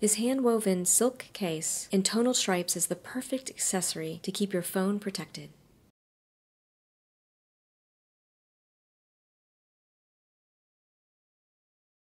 This hand-woven silk case in tonal stripes is the perfect accessory to keep your phone protected.